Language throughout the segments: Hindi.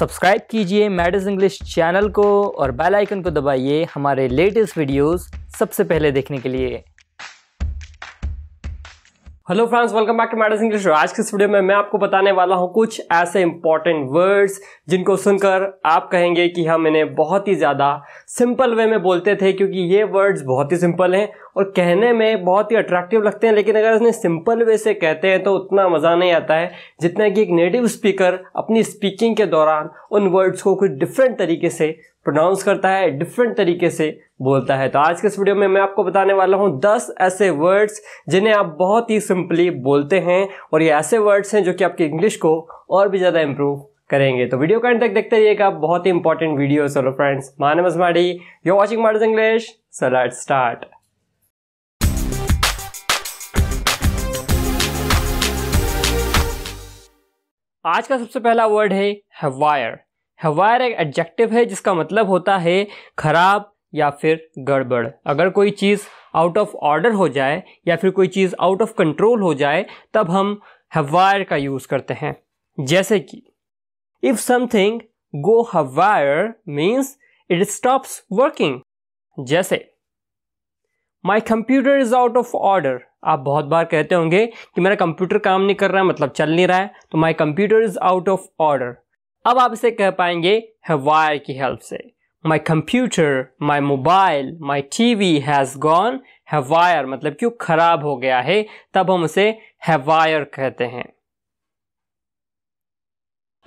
सब्सक्राइब कीजिए मैडस इंग्लिश चैनल को और बेल आइकन को दबाइए हमारे लेटेस्ट वीडियोस सबसे पहले देखने के लिए hello friends welcome back to मैडर्स इंग्लिश आज के इस वीडियो में मैं आपको बताने वाला हूं कुछ ऐसे इंपॉर्टेंट वर्ड्स जिनको सुनकर आप कहेंगे कि हम इन्हें बहुत ही ज़्यादा सिंपल वे में बोलते थे क्योंकि ये वर्ड्स बहुत ही सिंपल हैं और कहने में बहुत ही अट्रैक्टिव लगते हैं लेकिन अगर इसने सिंपल वे से कहते हैं तो उतना मज़ा नहीं आता है जितना कि एक नेटिव स्पीकर अपनी स्पीकिंग के दौरान उन वर्ड्स को कुछ डिफरेंट तरीके से प्रोनाउंस करता है डिफरेंट तरीके से बोलता है तो आज के इस वीडियो में मैं आपको बताने वाला हूँ दस ऐसे वर्ड्स जिन्हें आप बहुत ही सिंपली बोलते हैं और ये ऐसे वर्ड्स हैं जो कि आपकी इंग्लिश को और भी ज़्यादा इम्प्रूव करेंगे तो वीडियो का तक देखते रहिएगा बहुत ही इंपॉर्टेंट वीडियो सोलो फ्रेंड्स माने मजमाड़ी यू वॉचिंग मार्ड इंग्लिश सो लेट स्टार्ट आज का सबसे पहला वर्ड है वायर हवायर एक एडजेक्टिव है जिसका मतलब होता है खराब या फिर गड़बड़ अगर कोई चीज़ आउट ऑफ ऑर्डर हो जाए या फिर कोई चीज़ आउट ऑफ कंट्रोल हो जाए तब हम हवायर का यूज़ करते हैं जैसे कि if something go haywire means it stops working जैसे my computer is out of order आप बहुत बार कहते होंगे कि मेरा कंप्यूटर काम नहीं कर रहा है मतलब चल नहीं रहा है तो my computer is out of order अब आप इसे कह पाएंगे वायर की हेल्प से my computer my mobile my T V has gone haywire मतलब क्यों खराब हो गया है तब हम उसे हैवायर कहते हैं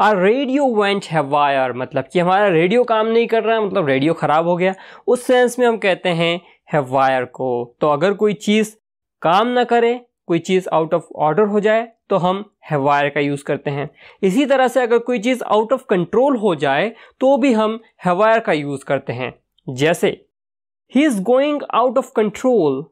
आर रेडियो वेंट हैवायर मतलब कि हमारा रेडियो काम नहीं कर रहा है मतलब रेडियो ख़राब हो गया उस सेंस में हम कहते हैं हैवायर को तो अगर कोई चीज़ काम ना करे कोई चीज़ आउट ऑफ ऑर्डर हो जाए तो हम है वायर का यूज़ करते हैं इसी तरह से अगर कोई चीज़ आउट ऑफ कंट्रोल हो जाए तो भी हम है वायर का यूज़ करते हैं जैसे he is going out of control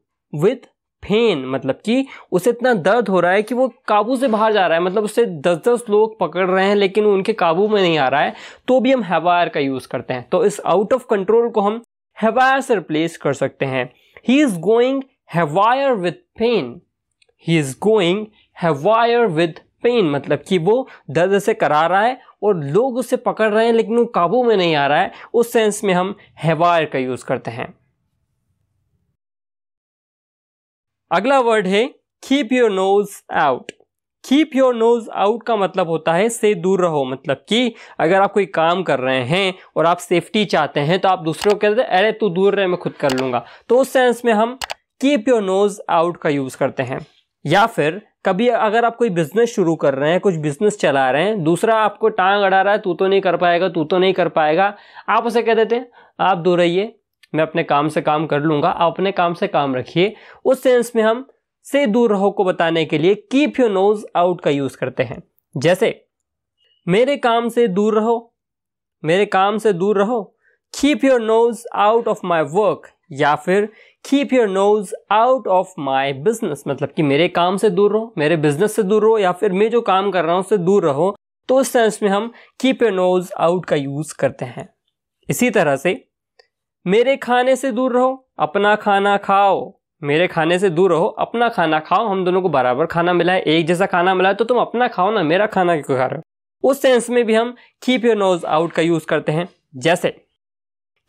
with fan मतलब कि उसे इतना दर्द हो रहा है कि वो काबू से बाहर जा रहा है मतलब उससे दस दस लोग पकड़ रहे हैं लेकिन उनके काबू में नहीं आ रहा है तो भी हम हैवायर का यूज़ करते हैं तो इस आउट ऑफ कंट्रोल को हम हैवायर से रिप्लेस कर सकते हैं he is going haywire with fan he is going haywire with pen मतलब कि वो दर्द से करा रहा है और लोग उसे पकड़ रहे हैं लेकिन वो काबू में नहीं आ रहा है उस सेंस में हम हैवायर का यूज़ करते हैं अगला वर्ड है keep your nose out keep your nose out का मतलब होता है से दूर रहो मतलब कि अगर आप कोई काम कर रहे हैं और आप सेफ्टी चाहते हैं तो आप दूसरों को कहते हैं अरे तू दूर रहे मैं खुद कर लूंगा तो उस सेंस में हम कीप योर नोज आउट का यूज़ करते हैं या फिर कभी अगर आप कोई बिजनेस शुरू कर रहे हैं कुछ बिजनेस चला रहे हैं दूसरा आपको टांग अड़ा रहा है तू तो नहीं कर पाएगा तू तो नहीं कर पाएगा आप उसे कह देते हैं आप दूर रहिए मैं अपने काम से काम कर लूँगा आप अपने काम से काम रखिए उस सेंस में हम से दूर रहो को बताने के लिए कीप योर नोज आउट का यूज़ करते हैं जैसे मेरे काम से दूर रहो मेरे काम से दूर रहो keep your nose out of my work या फिर keep your nose out of my business मतलब कि मेरे काम से दूर रहो मेरे बिजनेस से दूर रहो या फिर मैं जो काम कर रहा हूँ उससे दूर रहो तो उस सेंस में हम कीप योर नोज आउट का यूज़ करते हैं इसी तरह से मेरे खाने से दूर रहो अपना खाना खाओ मेरे खाने से दूर रहो अपना खाना खाओ हम दोनों को बराबर खाना मिला है एक जैसा खाना मिला है तो तुम अपना खाओ ना मेरा खाना क्यों खा रहे हो उस सेंस में भी हम कीप योर नोज आउट का यूज़ करते हैं जैसे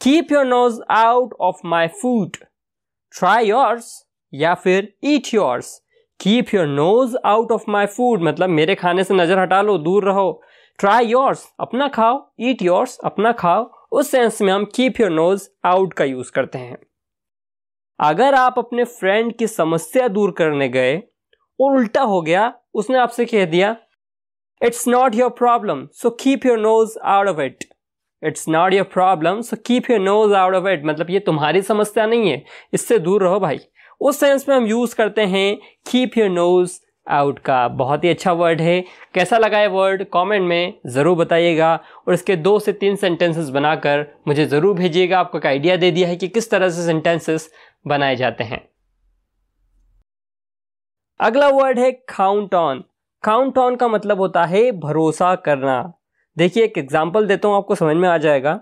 keep your nose out of my food try yours या फिर eat yours keep your nose out of my food मतलब मेरे खाने से नज़र हटा लो दूर रहो ट्राई योर्स अपना खाओ ईट योर्स अपना खाओ उस सेंस में हम कीप योर नोज आउट का यूज़ करते हैं अगर आप अपने फ्रेंड की समस्या दूर करने गए और उल्टा हो गया उसने आपसे कह दिया it's not your problem so keep your nose out of it it's not your problem so keep your nose out of it मतलब ये तुम्हारी समस्या नहीं है इससे दूर रहो भाई उस सेंस में हम यूज़ करते हैं कीप योर नोज आउट का बहुत ही अच्छा वर्ड है कैसा लगा है वर्ड कमेंट में ज़रूर बताइएगा और इसके दो से तीन सेंटेंसेस बनाकर मुझे ज़रूर भेजिएगा आपको एक आइडिया दे दिया है कि किस तरह से सेंटेंसेस बनाए जाते हैं अगला वर्ड है काउंट ऑन काउंट ऑन का मतलब होता है भरोसा करना देखिए एक एग्ज़ाम्पल देता हूँ आपको समझ में आ जाएगा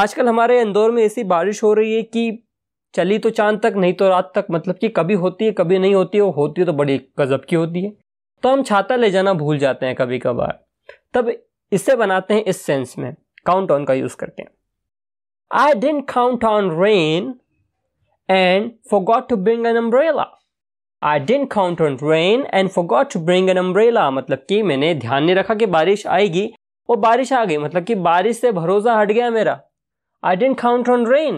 आजकल हमारे इंदौर में ऐसी बारिश हो रही है कि चली तो चांद तक नहीं तो रात तक मतलब कि कभी होती है कभी नहीं होती है और होती है तो बड़ी गजब की होती है तो हम छाता ले जाना भूल जाते हैं कभी कभार तब इससे बनाते हैं इस सेंस में काउंट ऑन का यूज़ करके I didn't count on rain and forgot to bring an umbrella I didn't count on rain and forgot to bring an umbrella मतलब कि मैंने ध्यान नहीं रखा कि बारिश आएगी और बारिश आ गई मतलब कि बारिश से भरोसा हट गया मेरा I didn't count on rain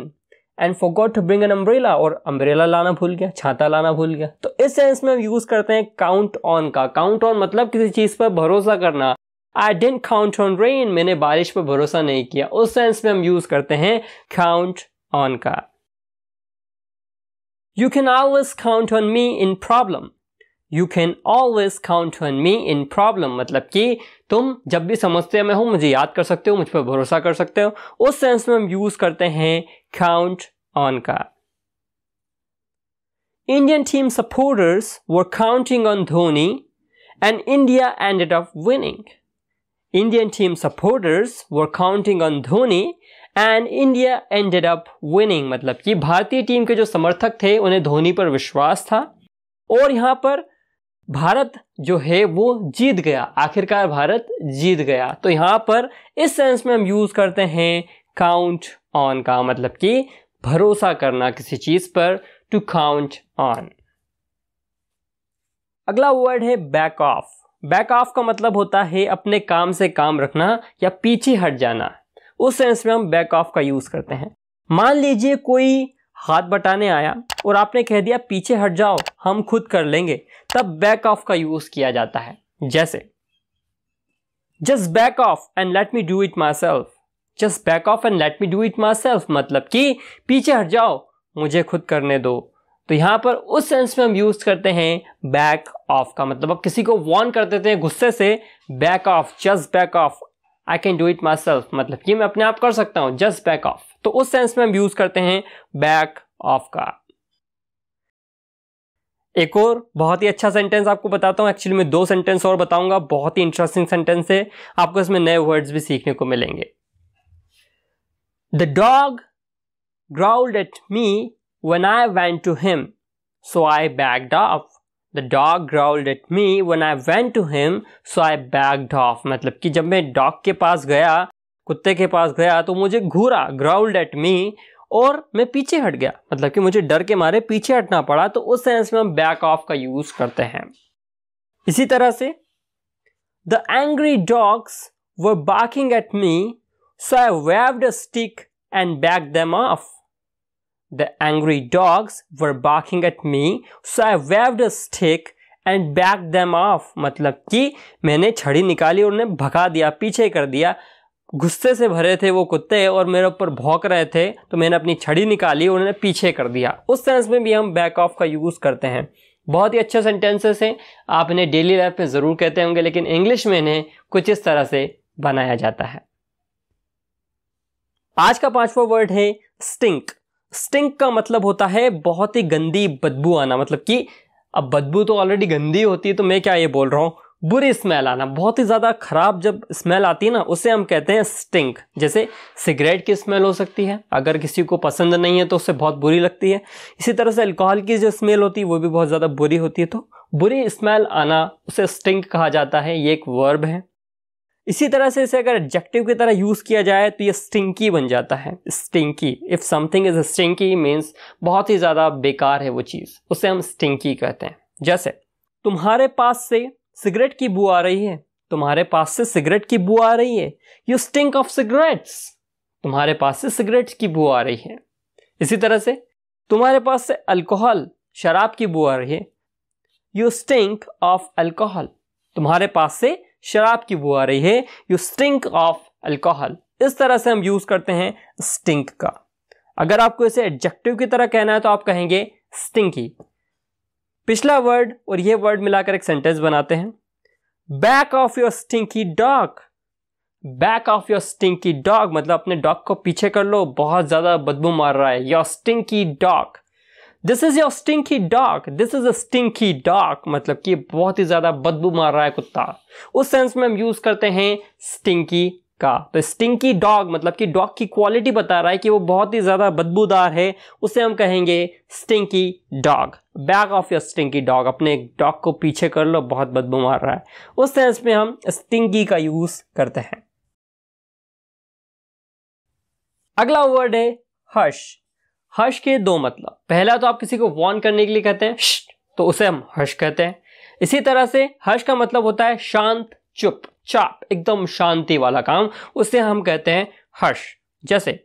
and forgot to bring an umbrella और अम्ब्रेला लाना भूल गया छाता लाना भूल गया तो इस सेंस में हम यूज़ करते हैं काउंट ऑन का काउंट ऑन मतलब किसी चीज़ पर भरोसा करना I didn't count on rain मैंने बारिश पर भरोसा नहीं किया उस सेंस में हम यूज़ करते हैं काउंट ऑन का you can always count on me in problem you can always count on me in problem मतलब कि तुम जब भी समस्या में हो मुझे याद कर सकते हो मुझ पर भरोसा कर सकते हो उस सेंस में हम यूज करते हैं काउंट ऑन का Indian team supporters were counting on Dhoni and India ended of winning Indian team supporters were counting on Dhoni and India ended up winning मतलब कि भारतीय टीम के जो समर्थक थे उन्हें धोनी पर विश्वास था और यहां पर भारत जो है वो जीत गया आखिरकार भारत जीत गया तो यहाँ पर इस सेंस में हम यूज़ करते हैं काउंट ऑन का मतलब कि भरोसा करना किसी चीज़ पर टू काउंट ऑन अगला वर्ड है बैक ऑफ बैक ऑफ का मतलब होता है अपने काम से काम रखना या पीछे हट जाना उस सेंस में हम बैक ऑफ का यूज़ करते हैं मान लीजिए कोई हाथ बटाने आया और आपने कह दिया पीछे हट जाओ हम खुद कर लेंगे तब बैक ऑफ का यूज किया जाता है जैसे just back off and let me do it myself just back off and let me do it myself मतलब कि पीछे हट जाओ मुझे खुद करने दो तो यहां पर उस सेंस में हम यूज करते हैं बैक ऑफ का मतलब किसी को वॉर्न कर देते हैं गुस्से से back off just back off I can do it myself मतलब ये मैं अपने आप कर सकता हूं जस्ट बैक ऑफ तो उस सेंस में हम यूज करते हैं बैक ऑफ का एक और बहुत ही अच्छा सेंटेंस आपको बताता हूँ एक्चुअली मैं दो सेंटेंस और बताऊंगा बहुत ही इंटरेस्टिंग सेंटेंस है आपको इसमें नए वर्ड्स भी सीखने को मिलेंगे the dog growled at me when I went to him so I backed off the dog growled at me when I went to him so I backed off मतलब कि जब मैं डॉग के पास गया कुत्ते के पास गया तो मुझे घूरा ग्राउल्ड एट मी और मैं पीछे हट गया मतलब कि मुझे डर के मारे पीछे हटना पड़ा तो उस सेंस में हम बैक ऑफ का यूज़ करते हैं इसी तरह से the angry dogs were barking at me so I waved a stick and back them off The angry dogs were barking at me, so I waved a stick and backed them off. मतलब कि मैंने छड़ी निकाली और उन्हें भगा दिया पीछे कर दिया गुस्से से भरे थे वो कुत्ते और मेरे ऊपर भौंक रहे थे तो मैंने अपनी छड़ी निकाली और उन्हें पीछे कर दिया उस सेंस में भी हम बैक ऑफ का यूज़ करते हैं बहुत ही अच्छे सेंटेंसेस हैं आप इन्हें डेली लाइफ में ज़रूर कहते होंगे लेकिन इंग्लिश में इन्हें कुछ इस तरह से बनाया जाता है आज का पांचवा वर्ड है स्टिंक स्टिंक का मतलब होता है बहुत ही गंदी बदबू आना मतलब कि अब बदबू तो ऑलरेडी गंदी होती है तो मैं क्या ये बोल रहा हूँ बुरी स्मेल आना बहुत ही ज़्यादा ख़राब जब स्मेल आती है ना उसे हम कहते हैं स्टिंक जैसे सिगरेट की स्मेल हो सकती है अगर किसी को पसंद नहीं है तो उसे बहुत बुरी लगती है इसी तरह से अल्कोहल की जो स्मेल होती है वो भी बहुत ज़्यादा बुरी होती है तो बुरी स्मेल आना उसे स्टिंक कहा जाता है ये एक वर्ब है इसी तरह से इसे अगर एडजेक्टिव की तरह यूज़ किया जाए तो ये स्टिंकी बन जाता है stinky if something is stinky means बहुत ही ज़्यादा बेकार है वो चीज़ उसे हम स्टिंकी कहते हैं जैसे तुम्हारे पास से सिगरेट की बू आ रही है तुम्हारे पास से सिगरेट की बू आ रही है यू स्टिंक ऑफ सिगरेट्स तुम्हारे पास से सिगरेट की बू आ रही है इसी तरह से तुम्हारे पास से अल्कोहल शराब की बू आ रही है यू स्टिंक ऑफ अल्कोहल तुम्हारे पास से शराब की बू आ रही है यू स्टिंक ऑफ अल्कोहल इस तरह से हम यूज करते हैं स्टिंक का अगर आपको इसे एडजेक्टिव की तरह कहना है तो आप कहेंगे स्टिंकी पिछला वर्ड और ये वर्ड मिलाकर एक सेंटेंस बनाते हैं back off your stinky dog back off your stinky dog मतलब अपने डॉग को पीछे कर लो बहुत ज़्यादा बदबू मार रहा है your stinky dog this is your stinky dog this is a stinky dog मतलब कि बहुत ही ज्यादा बदबू मार रहा है कुत्ता उस सेंस में हम यूज करते हैं स्टिंकी का तो स्टिंकी डॉग मतलब कि डॉग की क्वालिटी बता रहा है कि वो बहुत ही ज़्यादा बदबूदार है उसे हम कहेंगे stinky dog back off your stinky dog अपने डॉग को पीछे कर लो बहुत बदबू मार रहा है उस सेंस में हम स्टिंकी का यूज़ करते हैं अगला वर्ड है हर्ष हर्ष के दो मतलब पहला तो आप किसी को वॉर्न करने के लिए कहते हैं तो उसे हम हर्ष कहते हैं इसी तरह से हर्ष का मतलब होता है शांत चुप चाप एकदम शांति वाला काम उसे हम कहते हैं हर्ष जैसे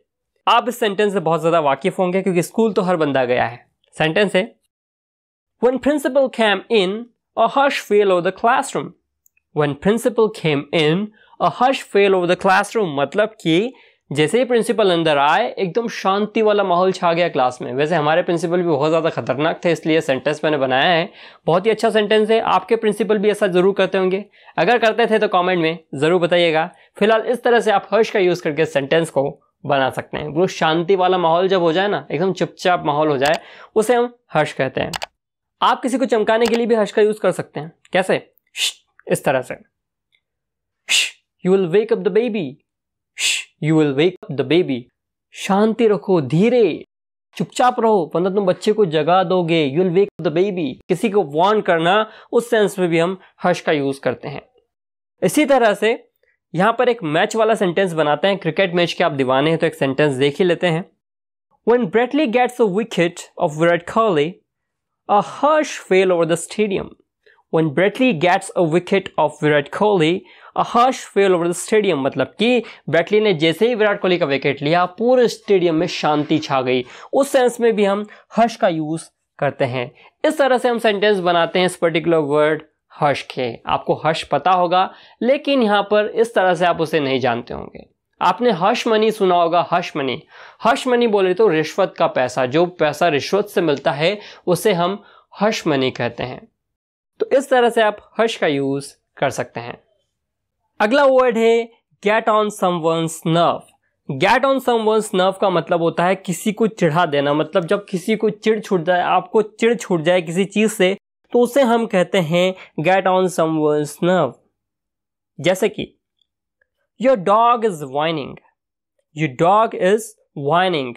आप इस सेंटेंस से बहुत ज़्यादा वाकिफ होंगे क्योंकि स्कूल तो हर बंदा गया है सेंटेंस है when principal came in a hush fell over the classroom when principal came in a hush fell over the classroom मतलब कि जैसे ही प्रिंसिपल अंदर आए एकदम शांति वाला माहौल छा गया क्लास में वैसे हमारे प्रिंसिपल भी बहुत ज़्यादा खतरनाक थे इसलिए सेंटेंस मैंने बनाया है बहुत ही अच्छा सेंटेंस है आपके प्रिंसिपल भी ऐसा ज़रूर करते होंगे अगर करते थे तो कमेंट में ज़रूर बताइएगा फिलहाल इस तरह से आप हर्ष का यूज़ करके सेंटेंस को बना सकते हैं वो शांति वाला माहौल जब हो जाए ना एकदम चुपचाप माहौल हो जाए उसे हम हर्ष कहते हैं आप किसी को चमकाने के लिए भी हर्ष का यूज़ कर सकते हैं कैसे इस तरह से you will wake up the baby you will wake the baby शांति रखो धीरे चुपचाप रहो वरना तुम बच्चे को जगा दोगे you will wake the baby किसी को वार्न करना उस सेंस में भी हम हर्ष का यूज करते हैं इसी तरह से यहां पर एक मैच वाला सेंटेंस बनाते हैं क्रिकेट मैच के आप दीवाने हैं तो एक सेंटेंस देख ही लेते हैं when Brett Lee gets a wicket of Virat Kohli a hush fell over the stadium when Bradley gets a wicket of Virat Kohli, a hush fell over the stadium मतलब कि ब्रैटली ने जैसे ही विराट कोहली का विकेट लिया पूरे स्टेडियम में शांति छा गई उस सेंस में भी हम हर्ष का यूज़ करते हैं इस तरह से हम सेंटेंस बनाते हैं इस पर्टिकुलर वर्ड हर्ष के आपको हर्ष पता होगा लेकिन यहाँ पर इस तरह से आप उसे नहीं जानते होंगे आपने हर्ष मनी सुना होगा हर्ष मनी हर्ष मनी बोले तो रिश्वत का पैसा जो पैसा रिश्वत से मिलता है उसे हम हर्ष मनी कहते हैं तो इस तरह से आप हश का यूज कर सकते हैं अगला वर्ड है get on someone's nerve get on someone's nerve का मतलब होता है किसी को चिढ़ा देना मतलब जब किसी को चिड़ छूट जाए आपको चिड़ छूट जाए किसी चीज से तो उसे हम कहते हैं गेट ऑन समवंस नर्व जैसे कि your dog is whining your dog is whining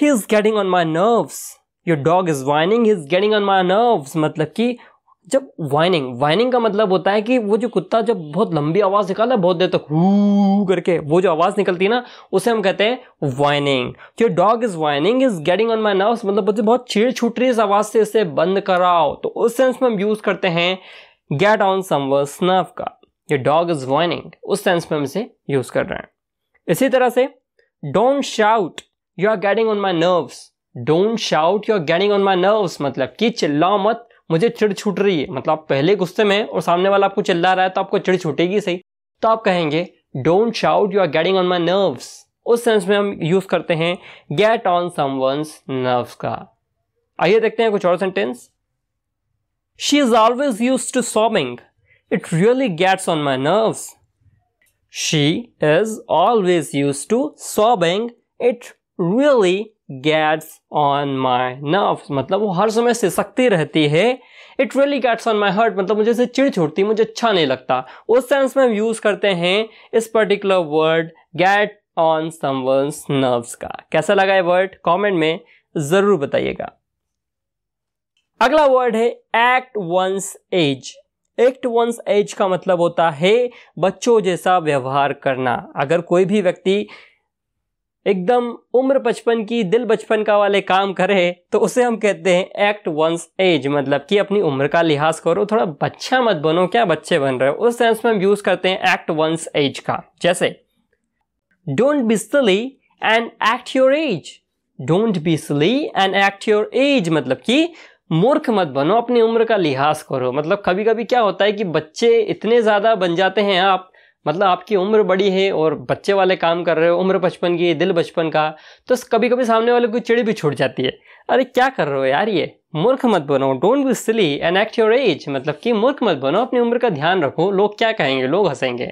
he is getting on my nerves your dog is whining he is getting on my nerves मतलब कि जब वाइनिंग वाइनिंग का मतलब होता है कि वो जो कुत्ता जब बहुत लंबी आवाज़ है बहुत देर तक हू करके वो जो आवाज़ निकलती है ना उसे हम कहते हैं वाइनिंग जो dog is whining is getting on my nerve मतलब मुझे बहुत छेड़ छूट रही है इस आवाज़ से इसे बंद कराओ तो उस सेंस में हम यूज़ करते हैं गेट ऑन समवर स्नफ का ये डॉग इज़ वाइनिंग उस सेंस में हम इसे यूज़ कर रहे हैं इसी तरह से don't shout you are getting on my nerves don't shout you are getting on my nerves मतलब कि चिल्लाओ मत मुझे चिड़ छूट रही है मतलब आप पहले गुस्से में और सामने वाला आपको चिल्ला रहा है तो आपको चिड़ छूटेगी सही तो आप कहेंगे don't shout you are getting on my nerves उस सेंस में हम यूज़ करते हैं गेट ऑन समवंस नर्व्स का आइए देखते हैं कुछ और sentence she is always use to sobbing it really gets on my nerves she is always use to sobbing it really gets on my nerve मतलब वो हर समय सिसकती रहती है it really gets on my hurt मतलब मुझे इसे चिड़ छोड़ती मुझे अच्छा नहीं लगता उस सेंस में हम यूज़ करते हैं इस particular word get on someone's nerves का कैसा लगा ये वर्ड कमेंट में ज़रूर बताइएगा अगला वर्ड है act one's age act one's age का मतलब होता है बच्चों जैसा व्यवहार करना अगर कोई भी व्यक्ति एकदम उम्र बचपन की दिल बचपन का वाले काम करे तो उसे हम कहते हैं एक्ट वंस एज मतलब कि अपनी उम्र का लिहाज करो थोड़ा बच्चा मत बनो क्या बच्चे बन रहे हो उस सेंस में हम यूज करते हैं एक्ट वंस एज का जैसे don't be silly and act your age don't be silly and act your age मतलब कि मूर्ख मत बनो अपनी उम्र का लिहाज करो मतलब कभी कभी क्या होता है कि बच्चे इतने ज़्यादा बन जाते हैं आप मतलब आपकी उम्र बड़ी है और बच्चे वाले काम कर रहे हो उम्र बचपन की दिल बचपन का तो कभी कभी सामने वाले को चिड़ी भी छूट जाती है अरे क्या कर रहे हो यार ये मूर्ख मत बनो don't be silly and act your age मतलब कि मूर्ख मत बनो अपनी उम्र का ध्यान रखो लोग क्या कहेंगे लोग हंसेंगे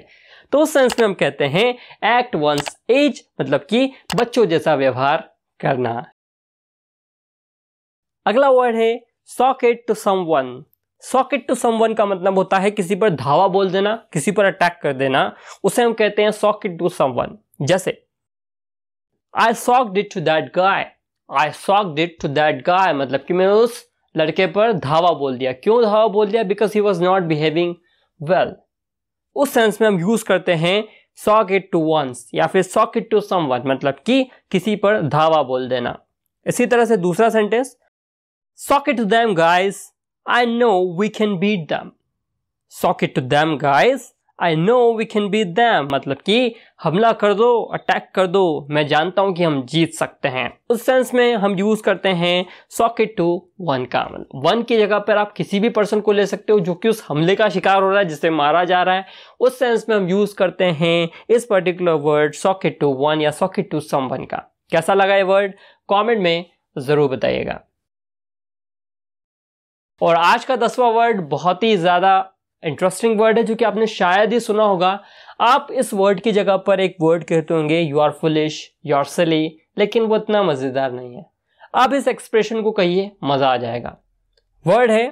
तो उस सेंस में हम कहते हैं एक्ट वंस एज मतलब कि बच्चों जैसा व्यवहार करना अगला वर्ड है sock it to someone sock it to someone का मतलब होता है किसी पर धावा बोल देना किसी पर अटैक कर देना उसे हम कहते हैं सॉकेट टू समवन जैसे I socked it to that guy I socked it to that guy मतलब कि मैं उस लड़के पर धावा बोल दिया क्यों धावा बोल दिया because he was not behaving well उस सेंस में हम यूज करते हैं सॉक इट टू वंस या फिर इट टू समवन मतलब कि किसी पर धावा बोल देना इसी तरह से दूसरा sentence it to them guys I know we can beat them. Sock it to them guys. I know we can beat them मतलब कि हमला कर दो अटैक कर दो मैं जानता हूँ कि हम जीत सकते हैं उस सेंस में हम यूज़ करते हैं सॉकेट टू वन का वन की जगह पर आप किसी भी पर्सन को ले सकते हो जो कि उस हमले का शिकार हो रहा है जिसे मारा जा रहा है उस सेंस में हम यूज़ करते हैं इस particular word sock it to one या सॉकेट टू सम वन का कैसा लगा ये वर्ड कॉमेंट में ज़रूर बताइएगा और आज का दसवां वर्ड बहुत ही ज़्यादा इंटरेस्टिंग वर्ड है जो कि आपने शायद ही सुना होगा आप इस वर्ड की जगह पर एक वर्ड कहते होंगे you are foolish you are silly लेकिन वो इतना मज़ेदार नहीं है आप इस एक्सप्रेशन को कहिए मज़ा आ जाएगा वर्ड है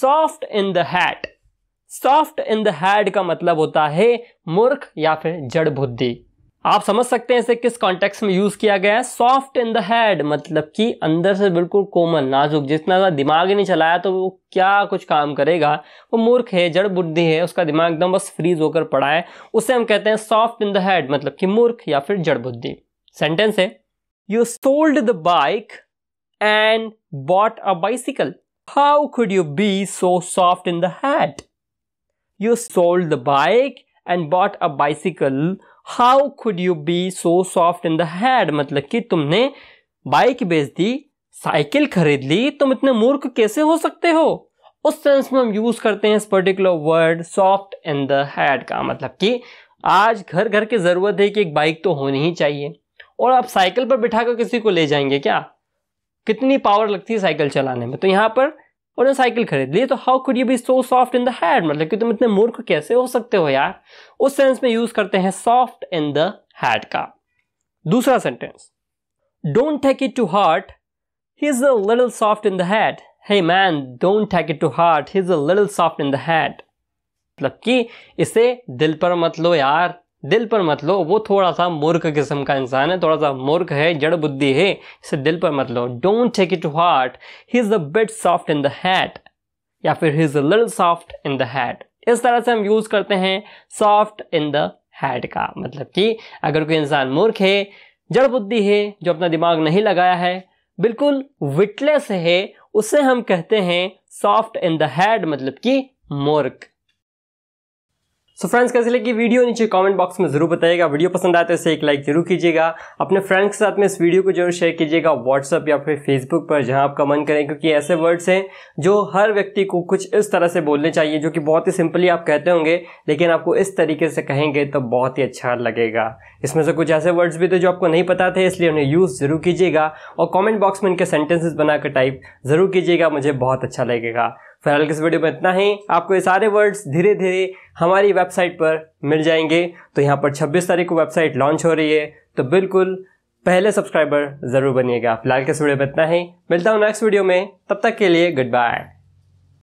soft in the head soft in the head का मतलब होता है मूर्ख या फिर जड़ बुद्धि आप समझ सकते हैं इसे किस कॉन्टेक्स्ट में यूज किया गया है सॉफ्ट इन द हेड मतलब कि अंदर से बिल्कुल कोमल नाजुक जितना दिमाग ही नहीं चलाया तो वो क्या कुछ काम करेगा वो मूर्ख है जड़ बुद्धि है उसका दिमाग एकदम बस फ्रीज होकर पड़ा है उसे हम कहते हैं सॉफ्ट इन द हेड मतलब कि मूर्ख या फिर जड़ बुद्धि सेंटेंस है you sold the bike and bought a bicycle how could you be so soft in the head you sold the bike and bought a bicycle how could you be so soft in the head मतलब कि तुमने बाइक बेच दी साइकिल खरीद ली तुम इतने मूर्ख कैसे हो सकते हो उस सेंस में हम यूज करते हैं इस particular word soft in the head का मतलब कि आज घर घर की जरूरत है कि एक बाइक तो होनी ही चाहिए और आप साइकिल पर बिठा कर किसी को ले जाएंगे क्या कितनी पावर लगती है साइकिल चलाने में तो यहाँ पर और जो साइकिल खरीद ली तो how could you be so soft in the head मतलब कि तुम इतने मूर्ख कैसे हो सकते हो यार उस सेंस में यूज करते हैं सॉफ्ट इन द हैड का दूसरा sentence don't take it to heart he is a little soft in the head hey man don't take it to heart he is a little soft in the head मतलब कि इसे दिल पर मत लो यार दिल पर मत लो वो थोड़ा सा मूर्ख किस्म का इंसान है थोड़ा सा मूर्ख है जड़ बुद्धि है इसे दिल पर मत लो don't take it to heart he is a bit soft in the head या फिर he is a little soft in the head इस तरह से हम यूज़ करते हैं सॉफ्ट इन द हैट का मतलब कि अगर कोई इंसान मूर्ख है जड़ बुद्धि है जो अपना दिमाग नहीं लगाया है बिल्कुल विटलेस है उसे हम कहते हैं सॉफ्ट इन द हैड मतलब कि मूर्ख सो फ्रेंड्स कैसे लगी वीडियो नीचे कमेंट बॉक्स में जरूर बताइएगा वीडियो पसंद आए तो इसे एक लाइक जरूर कीजिएगा अपने फ्रेंड्स के साथ में इस वीडियो को जरूर शेयर कीजिएगा व्हाट्सअप या फिर फेसबुक पर जहां आपका मन करें क्योंकि ऐसे वर्ड्स हैं जो हर व्यक्ति को कुछ इस तरह से बोलने चाहिए जो कि बहुत ही सिंपली आप कहते होंगे लेकिन आपको इस तरीके से कहेंगे तो बहुत ही अच्छा लगेगा इसमें से कुछ ऐसे वर्ड्स भी थे जो आपको नहीं पता थे इसलिए उन्हें यूज़ ज़रूर कीजिएगा और कॉमेंट बॉक्स में इनके सेंटेंसेज बनाकर टाइप ज़रूर कीजिएगा मुझे बहुत अच्छा लगेगा फिलहाल इस वीडियो में इतना ही आपको ये सारे वर्ड्स धीरे धीरे हमारी वेबसाइट पर मिल जाएंगे तो यहाँ पर 26 तारीख को वेबसाइट लॉन्च हो रही है तो बिल्कुल पहले सब्सक्राइबर जरूर बनिएगा फिलहाल के इस वीडियो में इतना ही मिलता हूँ नेक्स्ट वीडियो में तब तक के लिए गुड बाय